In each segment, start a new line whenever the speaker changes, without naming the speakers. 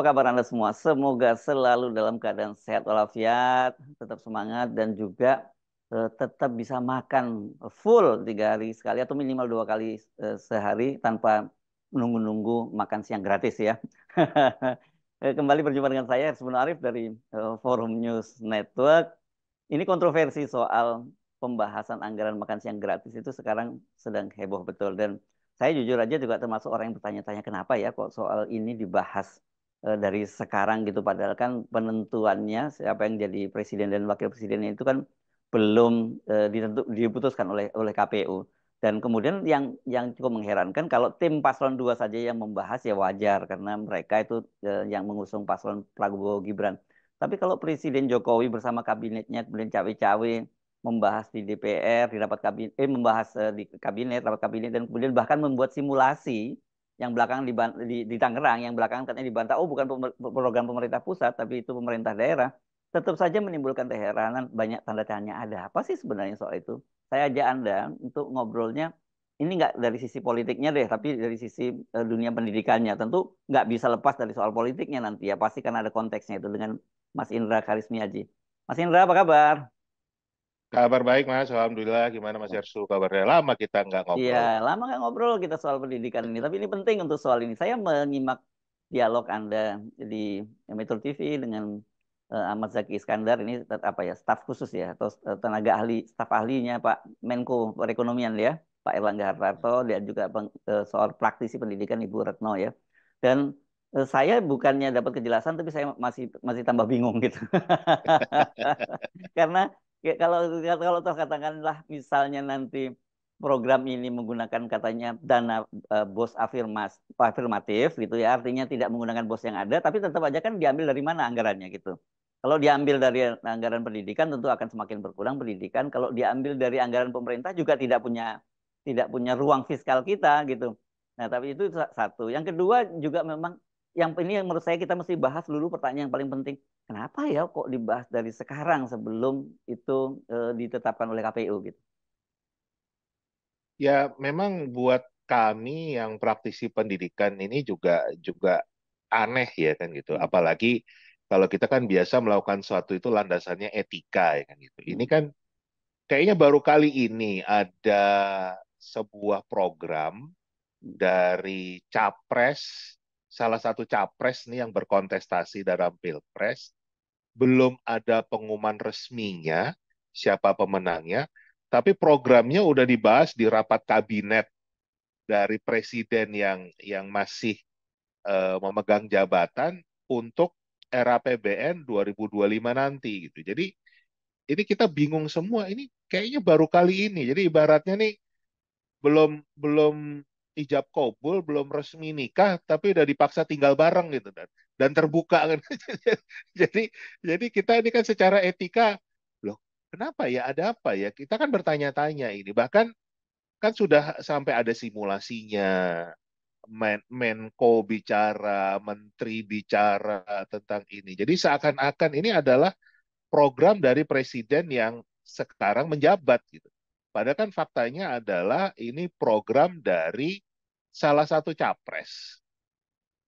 apa kabar Anda semua? Semoga selalu dalam keadaan sehat walafiat, tetap semangat dan juga eh, tetap bisa makan full tiga hari sekali atau minimal dua kali eh, sehari tanpa menunggu-nunggu makan siang gratis ya. Eh, kembali berjumpa dengan saya Hersbun Arif dari Forum News Network. Ini kontroversi soal pembahasan anggaran makan siang gratis itu sekarang sedang heboh betul dan saya jujur aja juga termasuk orang yang bertanya-tanya kenapa ya kok soal ini dibahas Eh, dari sekarang gitu padahal kan penentuannya siapa yang jadi presiden dan wakil presiden itu kan belum e, ditentu diputuskan oleh oleh KPU dan kemudian yang yang cukup mengherankan kalau tim paslon 2 saja yang membahas ya wajar karena mereka itu eh, yang mengusung paslon Prabowo Gibran tapi kalau presiden Jokowi bersama kabinetnya kemudian cawe-cawe membahas di DPR di rapat kabinet eh membahas di kabinet rapat kabinet dan kemudian bahkan membuat simulasi yang belakang di, di, di Tangerang, yang belakang katanya dibantah, oh bukan program pemerintah pusat, tapi itu pemerintah daerah, tetap saja menimbulkan keheranan banyak tanda tanya ada apa sih sebenarnya soal itu. Saya ajak Anda untuk ngobrolnya, ini nggak dari sisi politiknya deh, tapi dari sisi eh, dunia pendidikannya. Tentu nggak bisa lepas dari soal politiknya nanti ya, pasti karena ada konteksnya itu dengan Mas Indra Karismiaji. Mas Indra apa kabar? Kabar baik Mas, Alhamdulillah. Gimana Mas Yersu kabarnya? Lama kita nggak ngobrol. Iya, lama nggak ngobrol kita soal pendidikan ini. Tapi ini penting untuk soal ini. Saya menyimak dialog Anda di Metro TV dengan uh, Ahmad Zaki Iskandar ini apa ya staf khusus ya atau tenaga ahli staf ahlinya Pak Menko Perekonomian ya Pak Erlangga Hartarto dan juga peng, uh, soal praktisi pendidikan Ibu Retno ya dan eh, saya bukannya dapat kejelasan tapi saya masih masih tambah bingung gitu karena ya kalau ya, kalau toh katakanlah misalnya nanti program ini menggunakan katanya dana uh, bos afirmas afirmatif gitu ya artinya tidak menggunakan bos yang ada tapi tetap aja kan diambil dari mana anggarannya gitu kalau diambil dari anggaran pendidikan tentu akan semakin berkurang pendidikan kalau diambil dari anggaran pemerintah juga tidak punya tidak punya ruang fiskal kita gitu nah tapi itu satu yang kedua juga memang yang ini yang menurut saya kita mesti bahas dulu pertanyaan yang paling penting kenapa ya kok dibahas dari sekarang sebelum itu e, ditetapkan oleh KPU gitu?
Ya, memang buat kami yang praktisi pendidikan ini juga juga aneh ya kan gitu. Hmm. Apalagi kalau kita kan biasa melakukan suatu itu landasannya etika ya kan gitu. Ini kan kayaknya baru kali ini ada sebuah program hmm. dari capres salah satu capres nih yang berkontestasi dalam pilpres belum ada pengumuman resminya siapa pemenangnya, tapi programnya udah dibahas di rapat kabinet dari presiden yang yang masih uh, memegang jabatan untuk era PBN 2025 nanti gitu. Jadi ini kita bingung semua. Ini kayaknya baru kali ini. Jadi ibaratnya nih belum belum ijab kabul, belum resmi nikah, tapi udah dipaksa tinggal bareng gitu dan dan terbuka kan. jadi jadi kita ini kan secara etika loh, kenapa ya ada apa ya? Kita kan bertanya-tanya ini. Bahkan kan sudah sampai ada simulasinya. Men Menko bicara, menteri bicara tentang ini. Jadi seakan-akan ini adalah program dari presiden yang sekarang menjabat gitu. Padahal kan faktanya adalah ini program dari salah satu capres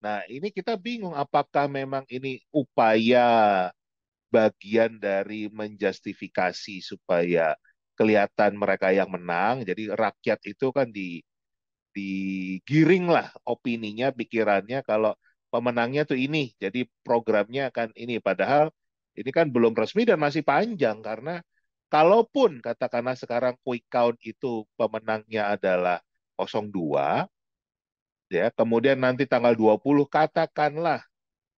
Nah, ini kita bingung apakah memang ini upaya bagian dari menjustifikasi supaya kelihatan mereka yang menang. Jadi rakyat itu kan di digiring lah opininya, pikirannya kalau pemenangnya tuh ini. Jadi programnya akan ini padahal ini kan belum resmi dan masih panjang karena kalaupun katakanlah sekarang quick count itu pemenangnya adalah 02, ya. Kemudian nanti tanggal 20 katakanlah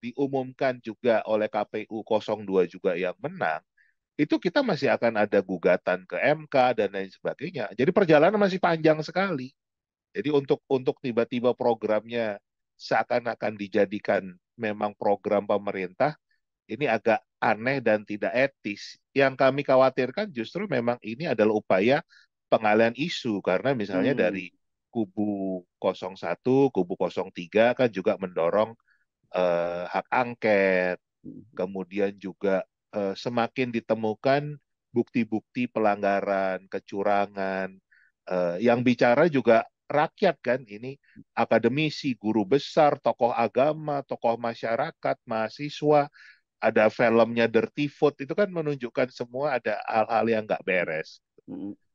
diumumkan juga oleh KPU 02 juga yang menang, itu kita masih akan ada gugatan ke MK dan lain sebagainya. Jadi perjalanan masih panjang sekali. Jadi untuk untuk tiba-tiba programnya seakan-akan dijadikan memang program pemerintah, ini agak aneh dan tidak etis. Yang kami khawatirkan justru memang ini adalah upaya pengalian isu karena misalnya hmm. dari kubu 01, kubu 03 kan juga mendorong eh, hak angket. Kemudian juga eh, semakin ditemukan bukti-bukti pelanggaran, kecurangan. Eh, yang bicara juga rakyat kan ini akademisi, guru besar, tokoh agama, tokoh masyarakat, mahasiswa. Ada filmnya Dirty Food itu kan menunjukkan semua ada hal-hal yang nggak beres.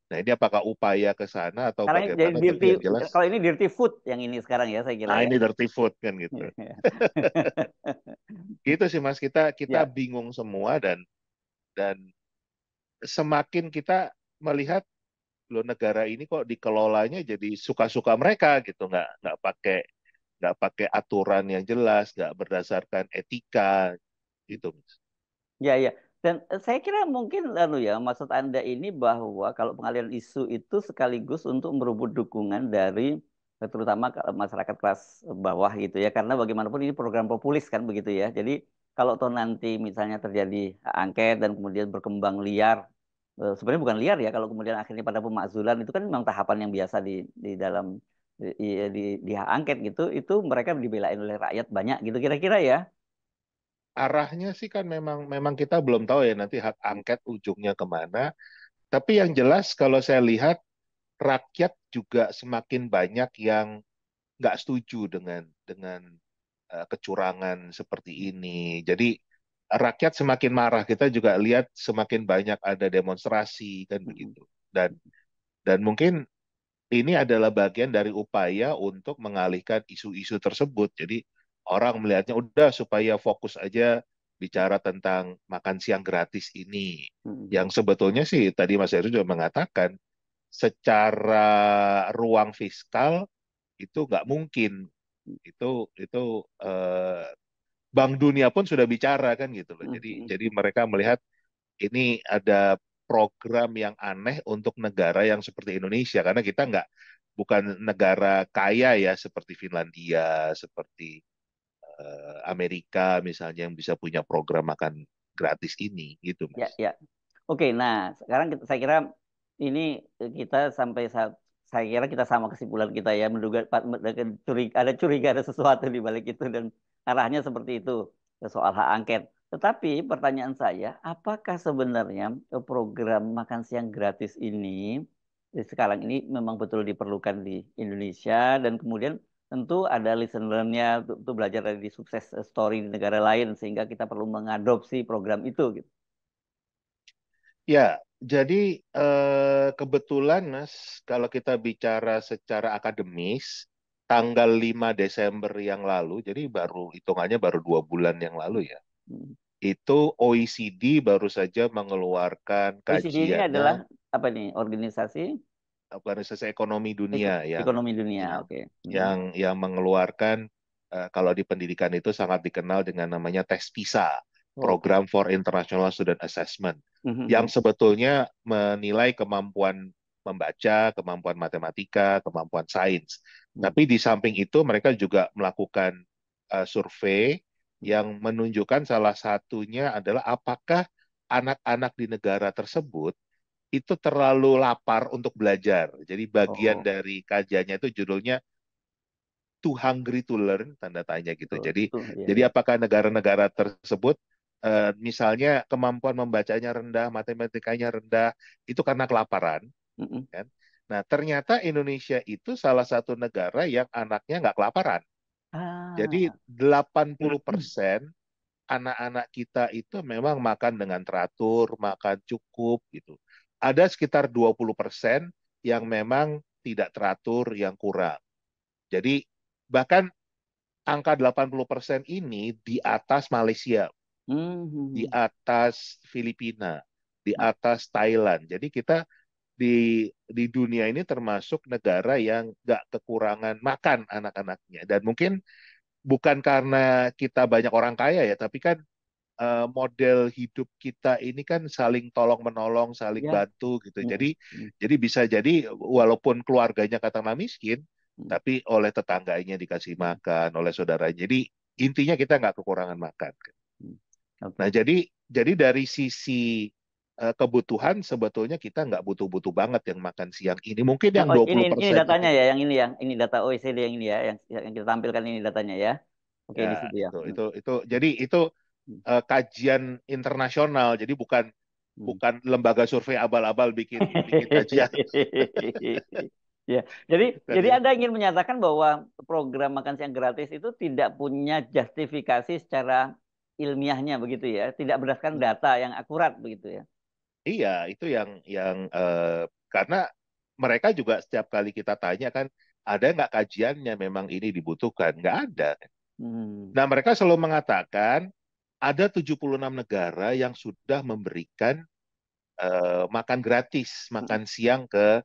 Nah ini apakah upaya ke sana atau sekarang bagaimana? Jadi dirty, yang jelas, kalau
ini dirty food yang ini sekarang ya saya kira. Nah ya. ini dirty
food kan gitu. Iya. gitu sih mas kita kita ya. bingung semua dan dan semakin kita melihat lo negara ini kok dikelolanya jadi suka-suka mereka gitu nggak nggak pakai nggak
pakai aturan yang jelas nggak berdasarkan etika gitu mas. Ya ya dan eh, saya kira mungkin lalu ya maksud Anda ini bahwa kalau pengalian isu itu sekaligus untuk merebut dukungan dari eh, terutama eh, masyarakat kelas bawah gitu ya karena bagaimanapun ini program populis kan begitu ya. Jadi kalau toh nanti misalnya terjadi angket dan kemudian berkembang liar sebenarnya bukan liar ya kalau kemudian akhirnya pada pemakzulan itu kan memang tahapan yang biasa di di dalam di, di, di angket gitu itu mereka dibelain oleh rakyat banyak gitu kira-kira ya
arahnya sih kan memang memang kita belum tahu ya nanti hak angket ujungnya kemana. Tapi yang jelas kalau saya lihat rakyat juga semakin banyak yang nggak setuju dengan dengan uh, kecurangan seperti ini. Jadi rakyat semakin marah kita juga lihat semakin banyak ada demonstrasi kan begitu dan dan mungkin ini adalah bagian dari upaya untuk mengalihkan isu-isu tersebut jadi orang melihatnya udah supaya fokus aja bicara tentang makan siang gratis ini. Hmm. Yang sebetulnya sih tadi Mas Heru juga mengatakan secara ruang fiskal itu nggak mungkin. Itu itu eh, Bank Dunia pun sudah bicara kan gitu loh. Jadi hmm. jadi mereka melihat ini ada program yang aneh untuk negara yang seperti Indonesia karena kita nggak bukan negara kaya ya seperti Finlandia, seperti Eh, Amerika misalnya yang bisa punya program makan gratis ini gitu ya,
mas. Ya, ya. Oke, nah sekarang kita, saya kira ini kita sampai saat saya kira kita sama kesimpulan kita ya menduga ada curiga ada sesuatu di balik itu dan arahnya seperti itu soal hak angket. Tetapi pertanyaan saya, apakah sebenarnya eh, program makan siang gratis ini eh, sekarang ini memang betul diperlukan di Indonesia dan kemudian tentu ada lesson learn-nya untuk belajar dari sukses eh, story di negara lain sehingga kita perlu mengadopsi program itu gitu.
Ya, jadi eh, kebetulan Mas kalau kita bicara secara akademis tanggal 5 Desember yang lalu, jadi baru hitungannya baru dua bulan yang lalu ya. Hmm. Itu OECD baru saja mengeluarkan kajian. OECD ini adalah apa nih organisasi? organisasi ekonomi dunia ya,
ekonomi dunia iya. oke okay.
Hmm. yang yang mengeluarkan uh, kalau di pendidikan itu sangat dikenal dengan namanya tes PISA oh, program for international student assessment mm-hmm. yang mhm. sebetulnya menilai kemampuan membaca kemampuan matematika kemampuan sains mm-hmm. tapi di samping itu mereka juga melakukan uh, survei yang menunjukkan salah satunya adalah apakah anak-anak di negara tersebut itu terlalu lapar untuk belajar. Jadi bagian oh. dari kajiannya itu judulnya Too Hungry to Learn tanda tanya gitu. Oh, jadi itu, ya. jadi iya. apakah negara-negara tersebut uh, misalnya kemampuan membacanya rendah, matematikanya rendah, itu karena kelaparan, mm -hmm. kan? Nah, ternyata Indonesia itu salah satu negara yang anaknya nggak kelaparan. Ah. Jadi 80% anak-anak kita itu memang makan dengan teratur, makan cukup gitu ada sekitar 20 persen yang memang tidak teratur, yang kurang. Jadi bahkan angka 80 persen ini di atas Malaysia, mm-hmm. di atas Filipina, di atas Thailand. Jadi kita di di dunia ini termasuk negara yang nggak kekurangan makan anak-anaknya dan mungkin bukan karena kita banyak orang kaya ya, tapi kan uh, model hidup kita ini kan saling tolong menolong, saling ya. bantu gitu. Hmm. Jadi hmm. jadi bisa jadi walaupun keluarganya katakanlah miskin, hmm. tapi oleh tetangganya dikasih makan, oleh saudara. Jadi intinya kita nggak kekurangan makan. Hmm. Okay. Nah jadi jadi dari sisi eh, kebutuhan sebetulnya kita nggak butuh-butuh banget yang makan siang ini mungkin yang dua 20% ini, ini datanya
ya yang ini yang ini data OECD yang ini ya yang yang kita tampilkan ini datanya ya oke ya, di situ ya, ya itu itu jadi itu uh, kajian internasional.
Jadi bukan hmm. bukan lembaga survei abal-abal bikin bikin kajian.
ya, jadi Dan jadi ya. Anda ingin menyatakan bahwa program makan siang gratis itu tidak punya justifikasi secara ilmiahnya begitu ya, tidak berdasarkan hmm. data yang akurat begitu ya.
Iya, itu yang yang uh, karena mereka juga setiap kali kita tanya kan ada nggak kajiannya memang ini dibutuhkan nggak ada. Hmm. Nah mereka selalu mengatakan ada 76 negara yang sudah memberikan uh, makan gratis, makan siang ke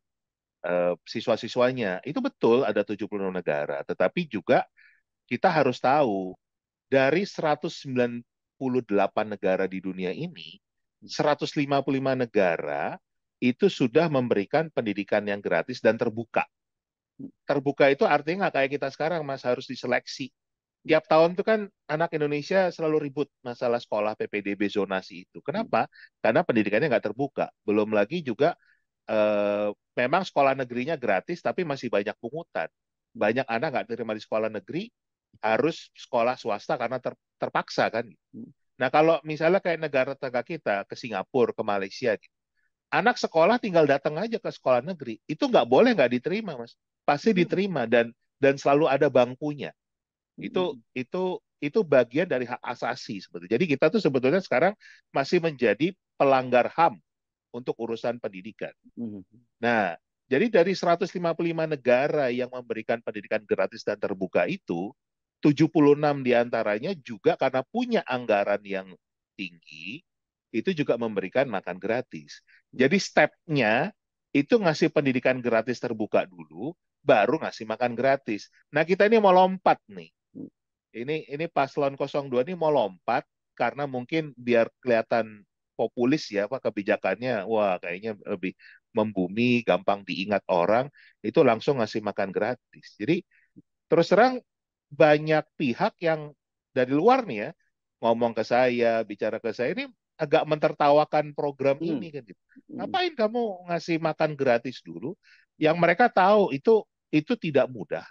uh, siswa-siswanya. Itu betul ada 76 negara, tetapi juga kita harus tahu dari 198 negara di dunia ini, 155 negara itu sudah memberikan pendidikan yang gratis dan terbuka. Terbuka itu artinya nggak kayak kita sekarang, Mas, harus diseleksi tiap tahun tuh kan anak Indonesia selalu ribut masalah sekolah PPDB zonasi itu. Kenapa? Karena pendidikannya nggak terbuka. Belum lagi juga eh, memang sekolah negerinya gratis, tapi masih banyak pungutan. Banyak anak nggak terima di sekolah negeri, harus sekolah swasta karena ter, terpaksa kan. Nah kalau misalnya kayak negara tetangga kita ke Singapura, ke Malaysia, gitu, anak sekolah tinggal datang aja ke sekolah negeri, itu nggak boleh nggak diterima mas, pasti hmm. diterima dan dan selalu ada bangkunya. Itu hmm. itu itu bagian dari hak asasi sebetulnya. Jadi kita tuh sebetulnya sekarang masih menjadi pelanggar HAM untuk urusan pendidikan. Hmm. Nah, jadi dari 155 negara yang memberikan pendidikan gratis dan terbuka itu, 76 diantaranya juga karena punya anggaran yang tinggi, itu juga memberikan makan gratis. Jadi stepnya itu ngasih pendidikan gratis terbuka dulu, baru ngasih makan gratis. Nah kita ini mau lompat nih ini ini paslon 02 ini mau lompat karena mungkin biar kelihatan populis ya pak kebijakannya wah kayaknya lebih membumi gampang diingat orang itu langsung ngasih makan gratis jadi terus terang banyak pihak yang dari luar nih ya ngomong ke saya bicara ke saya ini agak mentertawakan program hmm. ini kan gitu. Hmm. Ngapain kamu ngasih makan gratis dulu yang mereka tahu itu itu tidak mudah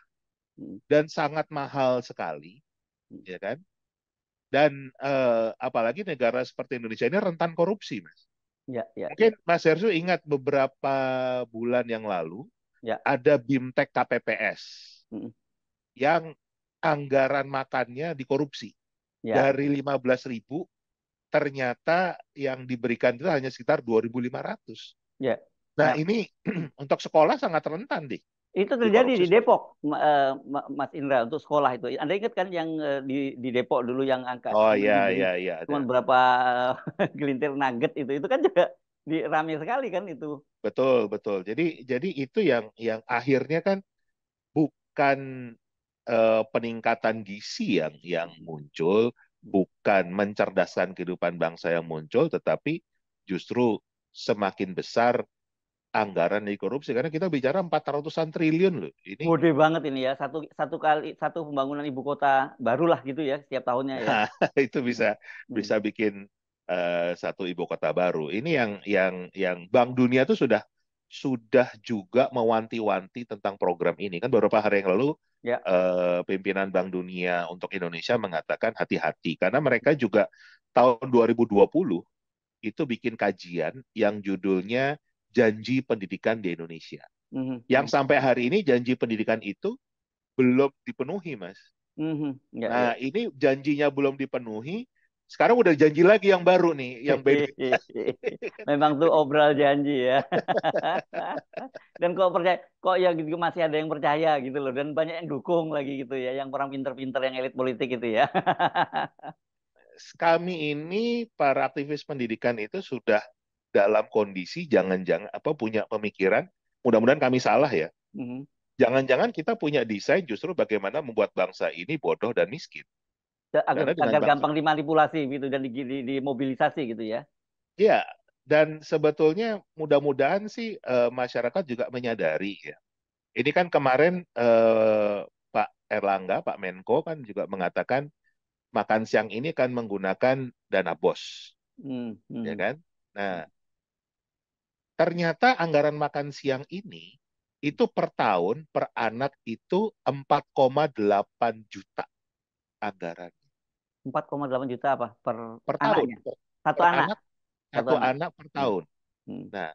hmm. dan sangat mahal sekali ya kan? Dan uh, apalagi negara seperti Indonesia ini rentan korupsi, Mas. Ya, ya, Mungkin ya. Mas Hersu ingat beberapa bulan yang lalu ya. ada BIMTEK KPPS mm. yang anggaran makannya dikorupsi. Ya. Dari belas ribu ternyata yang diberikan itu hanya sekitar dua ribu 2.500. Ya. Nah, ya. ini untuk sekolah sangat rentan, deh.
Itu terjadi di, Depok, eh, Mas Indra untuk sekolah itu. Anda ingat kan yang eh, di, di Depok dulu yang angka? Oh iya, iya iya iya. Cuma berapa eh, gelintir nugget itu, itu kan juga di, rame sekali kan itu.
Betul betul. Jadi jadi itu yang yang akhirnya kan bukan uh, peningkatan gizi yang yang muncul, bukan mencerdaskan kehidupan bangsa yang muncul, tetapi justru semakin besar anggaran di korupsi karena kita
bicara 400-an triliun loh. Ini gede banget ini ya. Satu satu kali satu pembangunan ibu kota barulah gitu ya setiap tahunnya
ya. Nah, itu bisa hmm. bisa bikin uh, satu ibu kota baru. Ini yang yang yang Bank Dunia itu sudah sudah juga mewanti-wanti tentang program ini kan beberapa hari yang lalu ya. uh, pimpinan Bank Dunia untuk Indonesia mengatakan hati-hati karena mereka juga tahun 2020 itu bikin kajian yang judulnya janji pendidikan di Indonesia. Mm-hmm. Yang sampai hari ini janji pendidikan itu belum dipenuhi, Mas. Mm-hmm. Yeah, nah, yeah. ini janjinya belum dipenuhi. Sekarang udah janji lagi yang baru nih, yang beda.
Memang tuh obral janji ya. dan kok percaya, kok ya gitu masih ada yang percaya gitu loh, dan banyak yang dukung lagi gitu ya, yang orang pinter-pinter, yang elit politik gitu ya. Kami ini
para aktivis pendidikan itu sudah dalam kondisi jangan-jangan apa punya pemikiran mudah-mudahan kami salah ya mm-hmm. jangan-jangan kita punya desain justru bagaimana membuat bangsa ini bodoh dan miskin
agar, agar bangsa, gampang dimanipulasi gitu dan dimobilisasi di, di gitu ya
ya dan sebetulnya mudah-mudahan sih e, masyarakat juga menyadari ya ini kan kemarin e, Pak Erlangga Pak Menko kan juga mengatakan makan siang ini kan menggunakan dana bos, mm hmm. ya kan? Nah, Ternyata anggaran makan siang ini itu per tahun per anak itu 4,8 juta anggaran.
4,8 juta apa per, per tahun? Satu per anak. anak satu, anak. anak
per tahun. Hmm. hmm. Nah,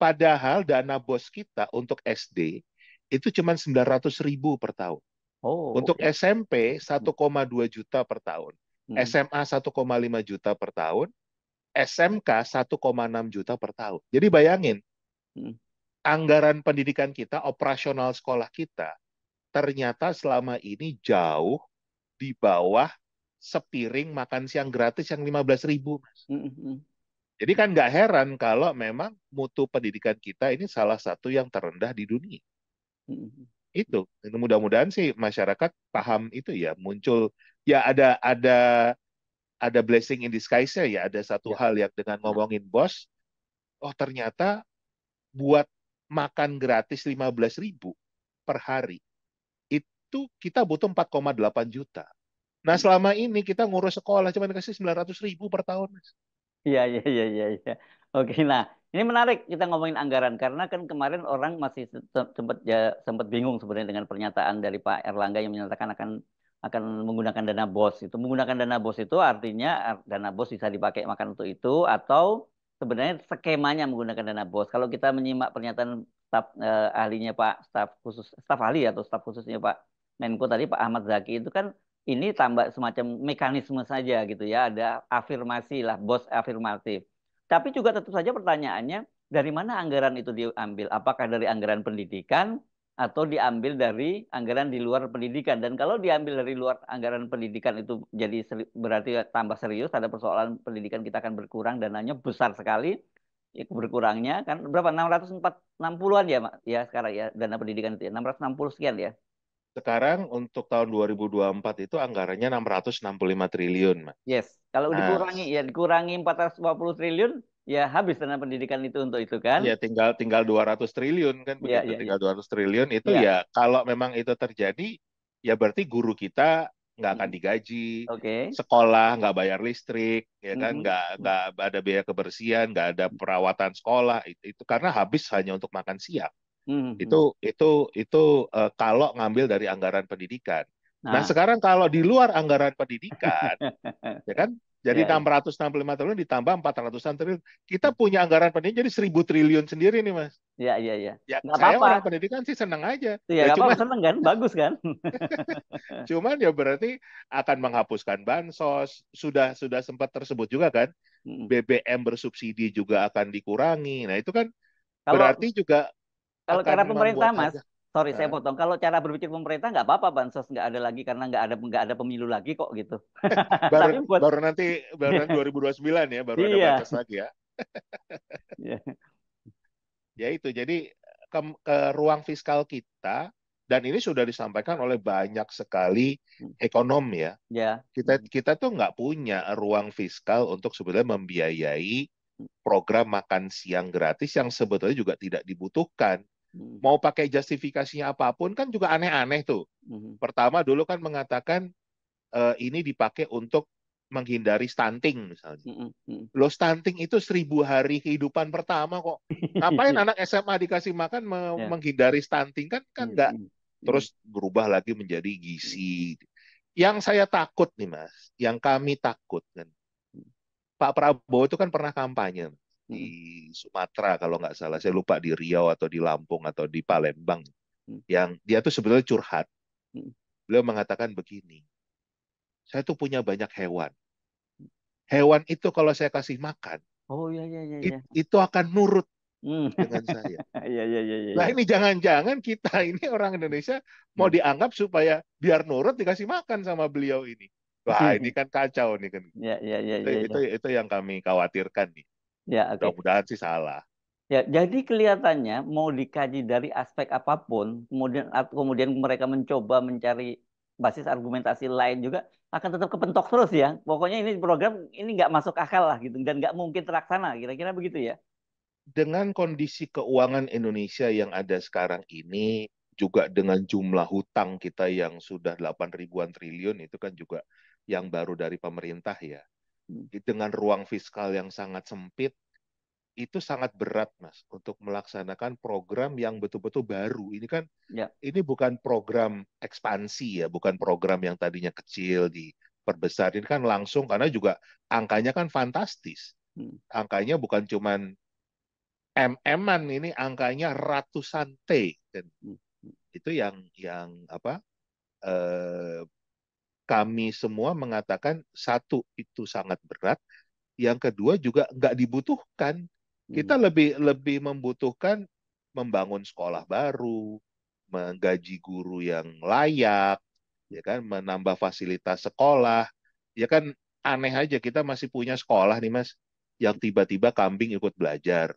padahal dana bos kita untuk SD itu cuma 900 ribu per tahun. Oh. Untuk SMP 1,2 hmm. juta per tahun. Hmm. SMA 1,5 juta per tahun. SMK 1,6 juta per tahun. Jadi bayangin, hmm. anggaran pendidikan kita, operasional sekolah kita, ternyata selama ini jauh di bawah sepiring makan siang gratis yang 15 ribu. Mas. Hmm, hmm, hmm. Jadi kan nggak heran kalau memang mutu pendidikan kita ini salah satu yang terendah di dunia. Hmm, hmm itu mudah-mudahan sih masyarakat paham itu ya muncul ya ada ada ada blessing in disguise ya, ada satu ya. hal yang dengan ya. ngomongin bos, oh ternyata buat makan gratis 15 ribu per hari, itu kita butuh 4,8 juta. Nah selama ini kita ngurus sekolah cuma dikasih 900 ribu per tahun.
Iya, iya, iya, iya. Ya. Oke, nah ini menarik kita ngomongin anggaran karena kan kemarin orang masih sempat ya, sempat bingung sebenarnya dengan pernyataan dari Pak Erlangga yang menyatakan akan akan menggunakan dana bos itu menggunakan dana bos itu artinya dana bos bisa dipakai makan untuk itu atau sebenarnya skemanya menggunakan dana bos kalau kita menyimak pernyataan staf eh, ahlinya Pak staf khusus staf ahli atau staf khususnya Pak Menko tadi Pak Ahmad Zaki itu kan ini tambah semacam mekanisme saja gitu ya ada afirmasi lah bos afirmatif tapi juga tentu saja pertanyaannya dari mana anggaran itu diambil apakah dari anggaran pendidikan atau diambil dari anggaran di luar pendidikan dan kalau diambil dari luar anggaran pendidikan itu jadi seri, berarti tambah serius ada persoalan pendidikan kita akan berkurang dananya besar sekali ya, berkurangnya kan berapa 640 an ya Mak? ya sekarang ya dana pendidikan itu ya 660 sekian ya sekarang untuk tahun 2024 itu anggarannya 665
triliun Mak.
yes kalau nah. dikurangi ya dikurangi 450 triliun
ya habis dana pendidikan itu untuk itu kan. Ya tinggal tinggal 200 triliun kan ya, begitu ya, ya, tinggal ya. 200 triliun itu ya. ya kalau memang itu terjadi ya berarti guru kita nggak akan digaji, okay. sekolah nggak bayar listrik, ya kan mm-hmm. nggak mm. nggak ada biaya kebersihan, nggak ada perawatan sekolah itu, itu karena habis hanya untuk makan siang. Mm-hmm. Itu itu itu uh, kalau ngambil dari anggaran pendidikan. Nah, nah sekarang kalau di luar anggaran pendidikan, ya kan jadi ya. 665 ya. triliun ditambah 400-an triliun. Kita punya anggaran pendidikan jadi 1000 triliun sendiri nih, Mas. Iya, iya, iya. Ya, ya, ya. ya saya apa -apa. orang pendidikan sih seneng aja. Iya, ya, cuma seneng kan, bagus kan? cuman ya berarti akan menghapuskan bansos, sudah sudah sempat tersebut juga kan. BBM hmm. bersubsidi juga akan dikurangi. Nah, itu kan kalau, berarti juga
kalau karena pemerintah, Mas, aja sorry saya eh. potong. Kalau cara berpikir pemerintah nggak apa-apa bansos nggak ada lagi karena nggak ada nggak ada pemilu lagi kok gitu.
baru, Tapi buat... baru nanti baru nanti 2029
iya. ya baru iya. ada bansos lagi
ya. yeah. ya itu jadi ke, ke ruang fiskal kita dan ini sudah disampaikan oleh banyak sekali ekonom ya. Yeah. Kita kita tuh nggak punya ruang fiskal untuk sebenarnya membiayai hmm. program makan siang gratis yang sebetulnya juga tidak dibutuhkan Hmm. Mau pakai justifikasinya apapun kan juga aneh-aneh tuh. Hmm. Pertama dulu kan mengatakan e, ini dipakai untuk menghindari stunting misalnya. Hmm, Lo stunting itu seribu hari kehidupan pertama kok. Ngapain anak SMA dikasih makan me yeah. menghindari stunting kan kan nggak? Mm -hmm. Terus berubah lagi menjadi gizi. Yang saya takut nih Mas, yang kami takut kan. Pak Prabowo itu kan pernah kampanye di hmm. Sumatera kalau nggak salah saya lupa di Riau atau di Lampung atau di Palembang hmm. yang dia tuh sebenarnya curhat hmm. beliau mengatakan begini saya tuh punya banyak hewan hewan itu kalau saya kasih makan oh ya ya ya it, iya. itu akan nurut dengan saya
ya ya ya ya. nah ini
jangan-jangan kita ini orang Indonesia mau dianggap supaya biar nurut dikasih makan sama
beliau ini Wah, ini kan kacau nih kan. Ya, ya, ya, itu, ya, ya. itu itu
yang kami khawatirkan nih.
Ya, okay. Mudah-mudahan sih salah. Ya, jadi kelihatannya mau dikaji dari aspek apapun, kemudian kemudian mereka mencoba mencari basis argumentasi lain juga akan tetap kepentok terus ya. Pokoknya ini program ini nggak masuk akal lah gitu dan nggak mungkin terlaksana. Kira-kira begitu ya.
Dengan kondisi keuangan Indonesia yang ada sekarang ini juga dengan jumlah hutang kita yang sudah delapan ribuan triliun itu kan juga yang baru dari pemerintah ya dengan ruang fiskal yang sangat sempit, itu sangat berat mas untuk melaksanakan program yang betul-betul baru. Ini kan ya. ini bukan program ekspansi ya, bukan program yang tadinya kecil diperbesar. Ini kan langsung karena juga angkanya kan fantastis. Hmm. Angkanya bukan cuman mm-an ini angkanya ratusan t. Dan hmm. Itu yang yang apa eh, kami semua mengatakan satu itu sangat berat, yang kedua juga nggak dibutuhkan. Kita hmm. lebih lebih membutuhkan membangun sekolah baru, menggaji guru yang layak, ya kan, menambah fasilitas sekolah, ya kan aneh aja kita masih punya sekolah nih mas, yang tiba-tiba kambing ikut belajar,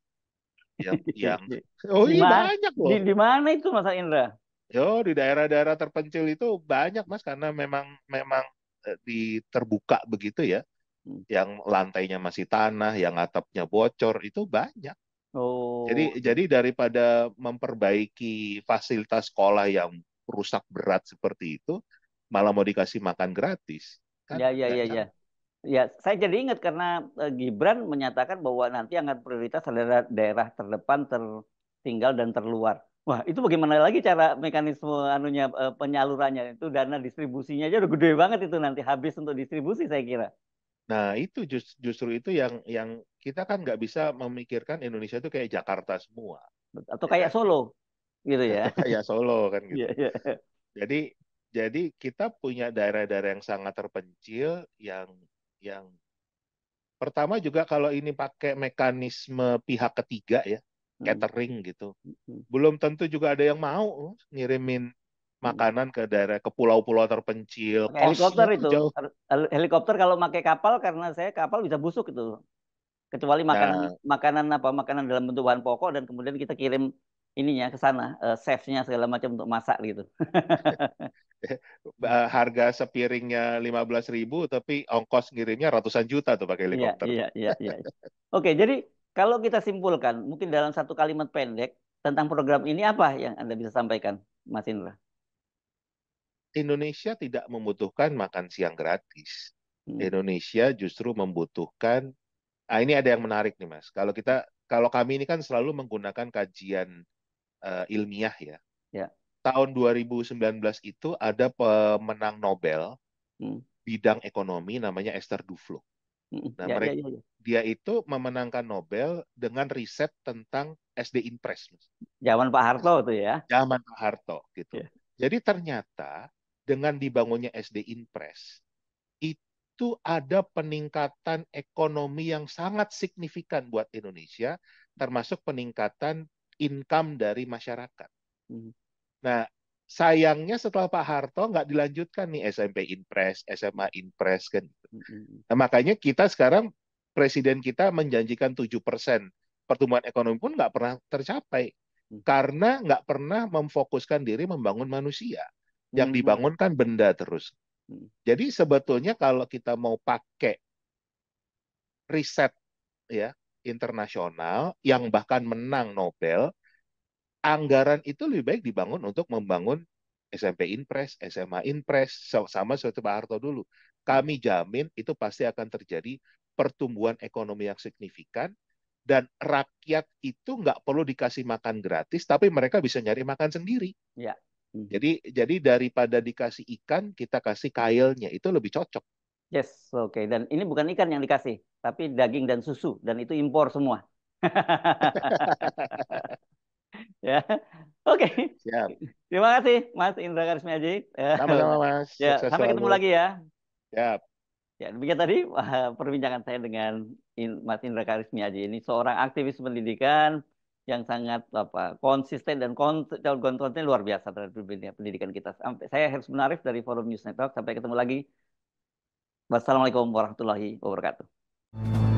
yang yang
oh iya banyak loh. Di, di
mana itu mas Indra? Yo di daerah-daerah terpencil itu banyak mas karena memang memang eh, di terbuka begitu ya. Hmm. Yang lantainya masih tanah, yang atapnya bocor itu banyak.
Oh. Jadi
jadi daripada memperbaiki fasilitas sekolah yang rusak berat seperti itu, malah mau dikasih makan gratis.
Kan? Ya ya ya ya. Ya, saya jadi ingat karena eh, Gibran menyatakan bahwa nanti akan prioritas adalah daerah terdepan, tertinggal dan terluar. Wah, itu bagaimana lagi cara mekanisme anunya e, penyalurannya itu dana distribusinya aja udah gede banget itu nanti habis untuk distribusi saya kira. Nah itu just, justru itu yang yang
kita kan nggak bisa memikirkan Indonesia itu kayak Jakarta semua. Atau ya kayak kan? Solo, gitu ya. kayak Solo kan gitu. yeah, yeah. Jadi jadi kita punya daerah-daerah yang sangat terpencil yang yang pertama juga kalau ini pakai mekanisme pihak ketiga ya Hmm. catering gitu. Hmm. Belum tentu juga ada yang mau ngirimin hmm. makanan ke daerah ke pulau-pulau terpencil. Nah, helikopter itu. Jauh.
Helikopter kalau pakai kapal karena saya kapal bisa busuk itu. Kecuali makanan nah, makanan apa makanan dalam bentuk bahan pokok dan kemudian kita kirim ininya ke sana, uh, chefnya segala macam untuk masak gitu.
Eh, harga sepiringnya lima belas ribu, tapi ongkos ngirimnya ratusan juta tuh pakai iya, helikopter. iya, iya. iya.
Oke, jadi kalau kita simpulkan, mungkin dalam satu kalimat pendek tentang program ini apa yang Anda bisa sampaikan, Mas Indra? Indonesia tidak membutuhkan
makan siang gratis. Hmm. Indonesia justru membutuhkan ah ini ada yang menarik nih Mas. Kalau kita kalau kami ini kan selalu menggunakan kajian uh, ilmiah ya. Ya. Tahun 2019 itu ada pemenang Nobel hmm. bidang ekonomi namanya Esther Duflo. Hmm, nah, ya, ya mereka ya, ya, ya dia itu memenangkan Nobel dengan riset tentang SD Impress. Zaman Pak Harto itu ya. Zaman Pak Harto gitu. Yeah. Jadi ternyata dengan dibangunnya SD Impress itu ada peningkatan ekonomi yang sangat signifikan buat Indonesia termasuk peningkatan income dari masyarakat. Mm. Nah, sayangnya setelah Pak Harto nggak dilanjutkan nih SMP Impress, SMA Impress kan. Gitu. Hmm, hmm, hmm. Nah, makanya kita sekarang presiden kita menjanjikan 7% pertumbuhan ekonomi pun nggak pernah tercapai hmm. karena nggak pernah memfokuskan diri membangun manusia yang hmm. dibangunkan benda terus. Hmm. Jadi sebetulnya kalau kita mau pakai riset ya internasional yang bahkan menang Nobel, anggaran itu lebih baik dibangun untuk membangun SMP Inpres, SMA Inpres, sama seperti Pak Harto dulu. Kami jamin itu pasti akan terjadi pertumbuhan ekonomi yang signifikan dan rakyat itu nggak perlu dikasih makan gratis tapi mereka bisa nyari makan sendiri.
Ya. Mhm. Jadi jadi daripada dikasih ikan kita kasih kailnya itu lebih cocok. Yes, oke. Okay. Dan ini bukan ikan yang dikasih, tapi daging dan susu dan itu impor semua. ya. Oke. Okay. Siap. Terima kasih Mas Indra Karismiaji. Sama-sama Mas. Ya, sampai ketemu lagi ya. Siap. Ya, demikian tadi eh, perbincangan saya dengan Mas Indra Karismiaji ini seorang aktivis pendidikan yang sangat apa konsisten dan konten kontennya luar biasa terhadap dunia pendidikan kita. Sampai saya harus menarik dari Forum News Network. Sampai ketemu lagi. Wassalamualaikum warahmatullahi wabarakatuh.